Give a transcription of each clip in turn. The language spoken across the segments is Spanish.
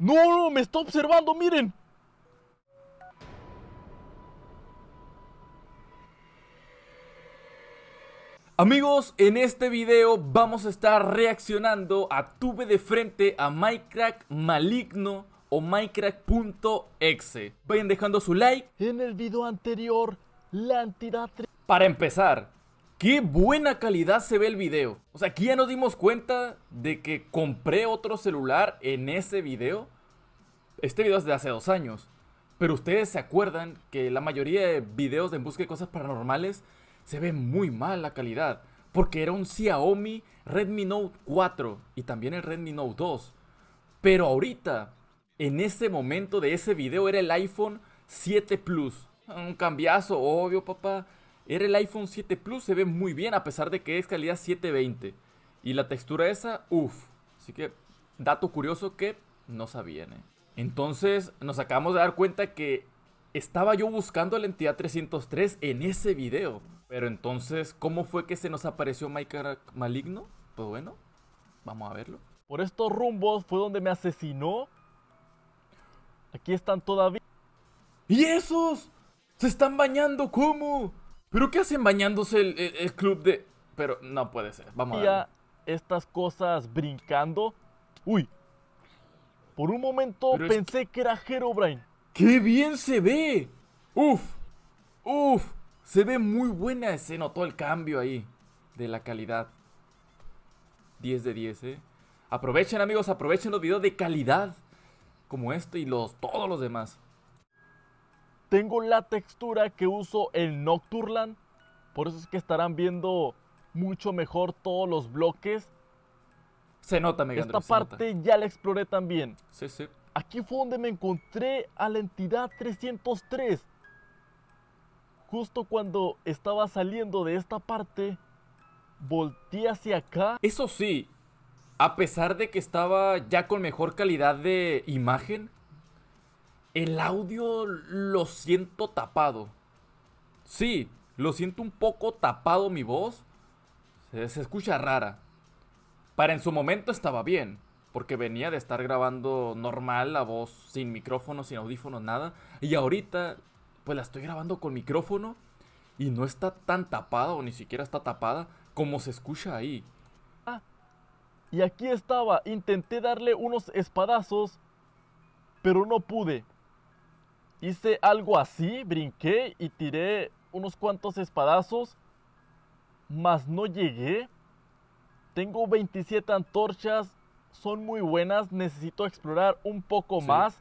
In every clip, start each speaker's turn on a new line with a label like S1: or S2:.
S1: No, no, me está observando, miren. Amigos, en este video vamos a estar reaccionando a Tuve de frente a Minecraft maligno o Minecraft.exe. Vayan dejando su like. En el video anterior, la entidad... Para empezar, Qué buena calidad se ve el video. O sea, aquí ya nos dimos cuenta de que compré otro celular en ese video. Este video es de hace dos años. Pero ustedes se acuerdan que la mayoría de videos de en busca de cosas paranormales se ve muy mal la calidad. Porque era un Xiaomi Redmi Note 4 y también el Redmi Note 2. Pero ahorita, en ese momento de ese video, era el iPhone 7 Plus. Un cambiazo, obvio, papá el iPhone 7 Plus se ve muy bien a pesar de que es calidad 720. Y la textura esa, uff. Así que dato curioso que no sabía. ¿eh? Entonces nos acabamos de dar cuenta que estaba yo buscando la entidad 303 en ese video. Pero entonces, ¿cómo fue que se nos apareció Mike Maligno? Pues bueno, vamos a verlo. Por estos rumbos fue donde me asesinó. Aquí están todavía. ¡Y esos! ¡Se están bañando! ¿Cómo? ¿Pero qué hacen bañándose el, club de...? Pero no puede ser, vamos a ver. Estas cosas brincando. Uy, por un momento pensé que era Herobrine. ¡Qué bien se ve! ¡Uf! ¡Uf! Se ve muy buena, ese notó el cambio ahí de la calidad. 10 de 10, ¿eh? Aprovechen amigos, aprovechen los videos de calidad como este y los, todos los demás. Tengo la textura que uso en Nocturland. Por eso es que estarán viendo mucho mejor todos los bloques. Se nota, Megan. Esta parte ya la exploré también. Sí, sí. Aquí fue donde me encontré a la entidad 303. Justo cuando estaba saliendo de esta parte, volteé hacia acá. Eso sí, a pesar de que estaba ya con mejor calidad de imagen, el audio lo siento tapado. Sí, lo siento un poco tapado mi voz. Se, escucha rara. Para en su momento estaba bien, porque venía de estar grabando normal la voz, sin micrófono, sin audífonos, nada. Y ahorita, pues la estoy grabando con micrófono y no está tan tapada o ni siquiera está tapada como se escucha ahí. Ah, y aquí estaba, intenté darle unos espadazos, pero no pude. Hice algo así, brinqué y tiré unos cuantos espadazos, mas no llegué. Tengo 27 antorchas, son muy buenas, necesito explorar un poco más.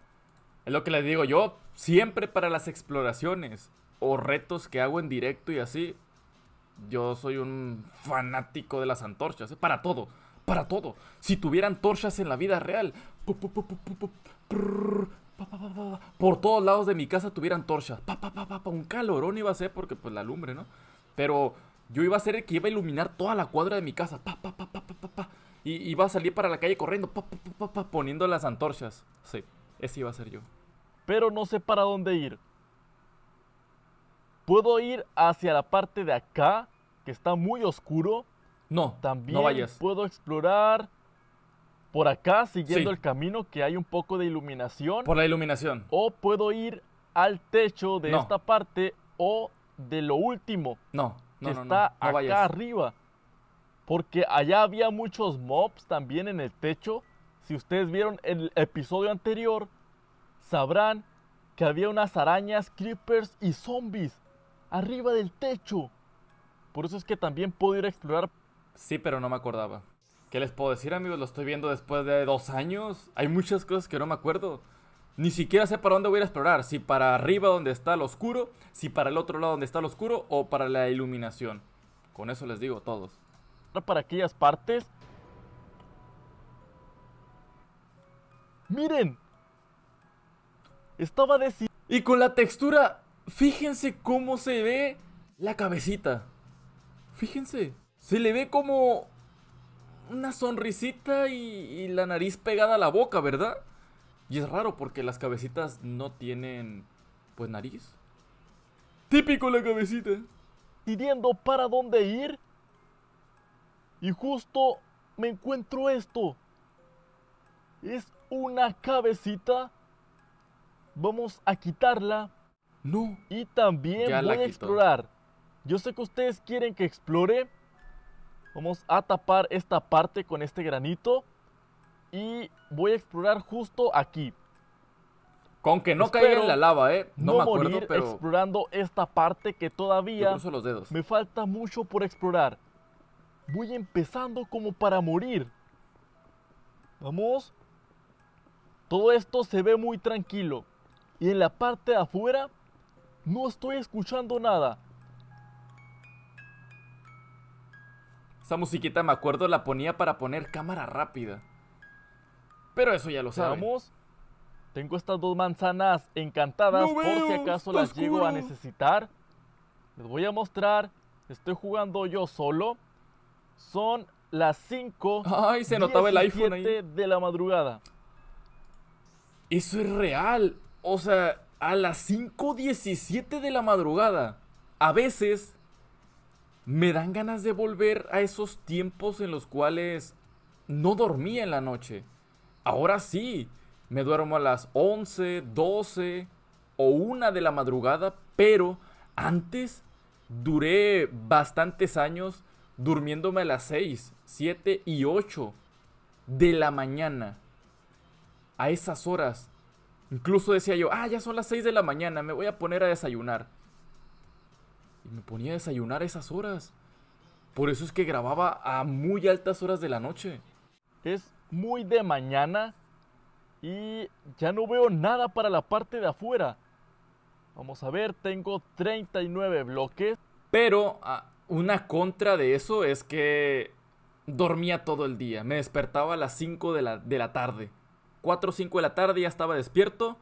S1: Es lo que les digo yo, siempre para las exploraciones o retos que hago en directo y así, yo soy un fanático de las antorchas, ¿eh? para todo, para todo. Si tuviera antorchas en la vida real, por todos lados de mi casa tuvieran antorchas un calorón iba a ser porque pues la lumbre, ¿no? Pero yo iba a ser el que iba a iluminar toda la cuadra de mi casa. Y iba a salir para la calle corriendo, poniendo las antorchas. Sí, ese iba a ser yo. Pero no sé para dónde ir. Puedo ir hacia la parte de acá, que está muy oscuro. No, también no vayas. puedo explorar por acá siguiendo el camino que hay un poco de iluminación. Por la iluminación. O puedo ir al techo de esta parte o de lo último. No, no, que está acá arriba. Porque allá había muchos mobs también en el techo. Si ustedes vieron el episodio anterior, sabrán que había unas arañas, creepers y zombies arriba del techo. Por eso es que también puedo ir a explorar. Sí, pero no me acordaba. ¿Qué les puedo decir, amigos? Lo estoy viendo después de dos años. Hay muchas cosas que no me acuerdo. Ni siquiera sé para dónde voy a explorar. Si para arriba donde está el oscuro, si para el otro lado donde está el oscuro o para la iluminación. Con eso les digo a todos. Para aquellas partes. Miren. Estaba de... Y con la textura, fíjense cómo se ve la cabecita. Fíjense. Se le ve como una sonrisita y, la nariz pegada a la boca, ¿verdad? Y es raro porque las cabecitas no tienen, pues, nariz. Típico la cabecita. Pidiendo para dónde ir. Y justo me encuentro esto. Es una cabecita. Vamos a quitarla. No. Y también voy a explorar. Yo sé que ustedes quieren que explore Vamos a tapar esta parte con este granito. Y voy a explorar justo aquí. Con que no caiga en la lava, ¿eh? No, morir explorando esta parte que todavía... Los dedos. Me falta mucho por explorar. Voy empezando como para morir. Vamos. Todo esto se ve muy tranquilo. Y en la parte de afuera no estoy escuchando nada. Esa musiquita, me acuerdo, la ponía para poner cámara rápida. Pero eso ya lo sabemos. Tengo estas dos manzanas encantadas por si acaso las llego a necesitar. Les voy a mostrar. Estoy jugando yo solo. Son las 5. Ay, se notaba el iPhone de la madrugada. Eso es real. O sea, a las 5.17 de la madrugada. A veces me dan ganas de volver a esos tiempos en los cuales no dormía en la noche. Ahora sí, me duermo a las 11, 12 o 1 de la madrugada, pero antes duré bastantes años durmiéndome a las 6, 7 y 8 de la mañana. A esas horas. Incluso decía yo, ah, ya son las 6 de la mañana, me voy a poner a desayunar me ponía a desayunar a esas horas. Por eso es que grababa a muy altas horas de la noche. Es muy de mañana y ya no veo nada para la parte de afuera. Vamos a ver, tengo 39 bloques. Pero ah, una contra de eso es que dormía todo el día. Me despertaba a las 5 de la, de la tarde. 4 o 5 de la tarde ya estaba despierto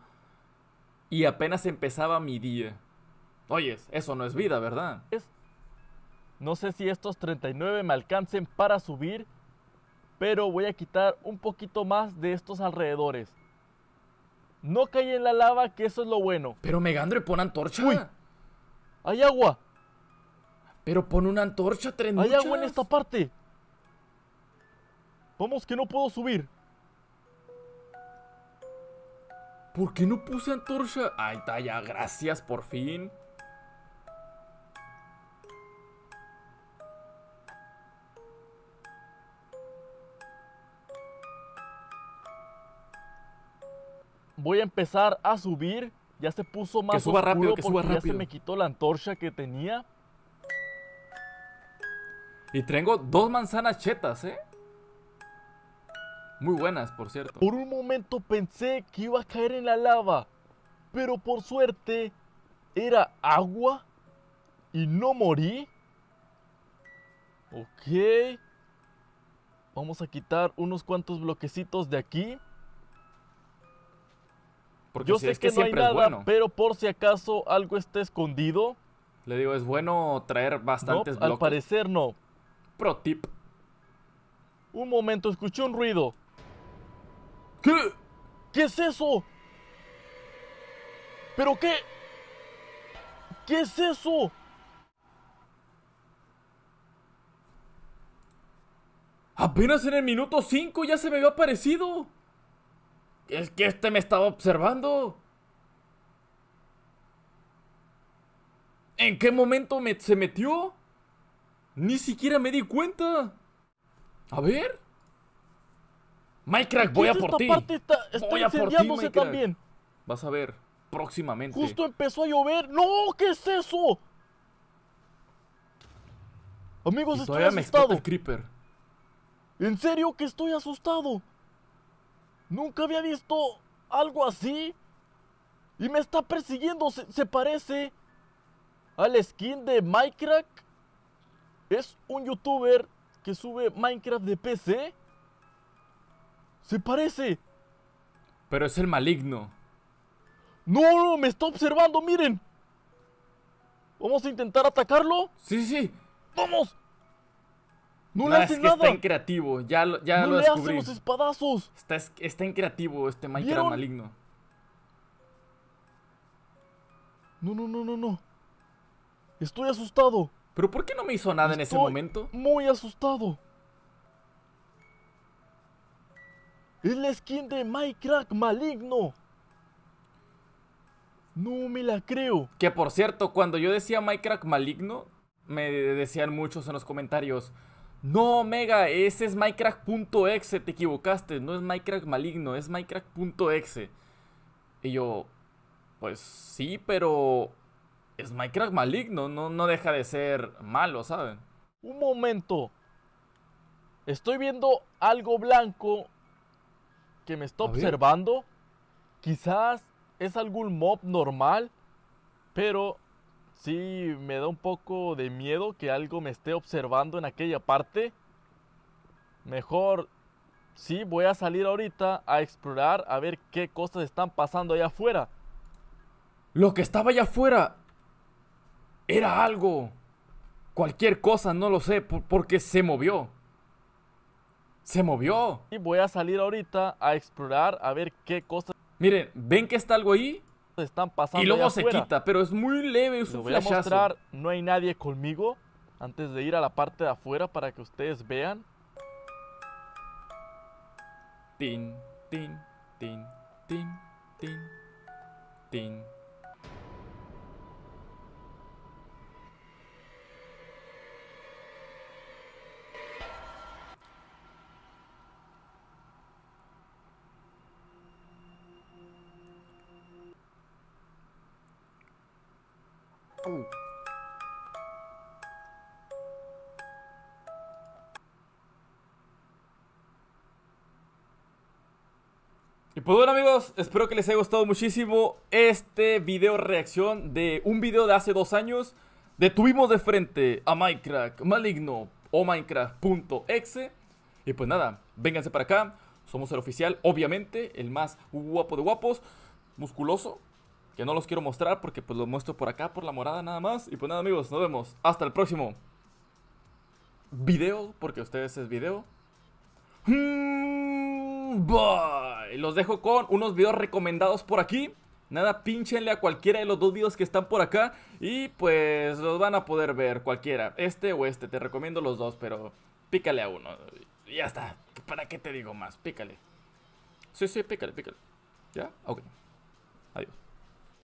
S1: y apenas empezaba mi día. Oye, eso no es vida, ¿verdad? No sé si estos 39 me alcancen para subir, pero voy a quitar un poquito más de estos alrededores. No caí en la lava, que eso es lo bueno. Pero Megandre, pon antorcha. Uy, hay agua. Pero pon una antorcha, tren. Hay agua en esta parte. Vamos, que no puedo subir. ¿Por qué no puse antorcha? Ahí está, ya, gracias, por fin. voy a empezar a subir. Ya se puso más que suba oscuro rápido. ya se me quitó la antorcha que tenía. Y tengo dos manzanas chetas, ¿eh? Muy buenas, por cierto. Por un momento pensé que iba a caer en la lava, pero por suerte era agua y no morí. Ok. Vamos a quitar unos cuantos bloquecitos de aquí. Yo sé que, no hay nada, pero por si acaso algo está escondido. Le digo, es bueno traer bastantes Al parecer no. Pro tip. Un momento, escuché un ruido. ¿Qué? ¿Qué es eso? ¿Pero qué? ¿Qué es eso? Apenas en el minuto 5 ya se me había aparecido. Es que este me estaba observando. ¿En qué momento se metió? Ni siquiera me di cuenta. A ver. Minecraft, voy a por ti. voy a por ti, también. Vas a ver, próximamente. Justo empezó a llover. ¡No! ¿Qué es eso? Amigos, estoy asustado. Me creeper. ¿En serio que estoy asustado? Nunca había visto algo así. Y me está persiguiendo. Se, parece al skin de Minecraft. Es un youtuber que sube Minecraft de PC. Se parece. Pero es el maligno. No, no, me está observando, miren. Vamos a intentar atacarlo. Sí, sí. Vamos.
S2: No, le es nada. está en
S1: creativo, ya lo, ya no le los espadazos! Está, está en creativo este Minecraft maligno. No, no, no, no, no. Estoy asustado. ¿Pero por qué no me hizo nada en ese momento? muy asustado. Es la skin de Minecraft maligno. No me la creo. Que por cierto, cuando yo decía Minecraft maligno, me decían muchos en los comentarios, no, Mega, ese es Minecraft.exe, te equivocaste, no es Minecraft maligno, es Minecraft.exe. Y yo, pues sí, pero es Minecraft maligno, no, no deja de ser malo, ¿saben? Un momento, estoy viendo algo blanco que me está observando. Quizás es algún mob normal, pero sí me da un poco de miedo que algo me esté observando en aquella parte. Mejor sí voy a salir ahorita a explorar a ver qué cosas están pasando allá afuera. Lo que estaba allá afuera era algo. Cualquier cosa, no lo sé, porque se movió. Se movió. Y voy a salir ahorita a explorar a ver qué cosas... Miren, ¿ven que está algo ahí? están pasando. Y luego se quita, pero es muy leve. voy a mostrar, no hay nadie conmigo. Antes de ir a la parte de afuera para que ustedes vean. Tin, tin, tin, tin, tin, tin. Y pues bueno amigos, espero que les haya gustado muchísimo este video reacción de un video de hace dos años. Detuvimos de frente a Minecraft maligno o Minecraft.exe. Y pues nada, vénganse para acá. Somos el oficial, obviamente, el más guapo de guapos, musculoso, que no los quiero mostrar porque pues los muestro por acá, por la morada nada más. Y pues nada amigos, nos vemos. Hasta el próximo video, porque ustedes es video. Mm, los dejo con unos videos recomendados por aquí. Nada, pinchenle a cualquiera de los dos videos que están por acá y pues los van a poder ver cualquiera, este o este, te recomiendo los dos, pero pícale a uno. Ya está, ¿para qué te digo más? Pícale. Sí, sí, pícale, pícale. ¿Ya? Ok. Adiós.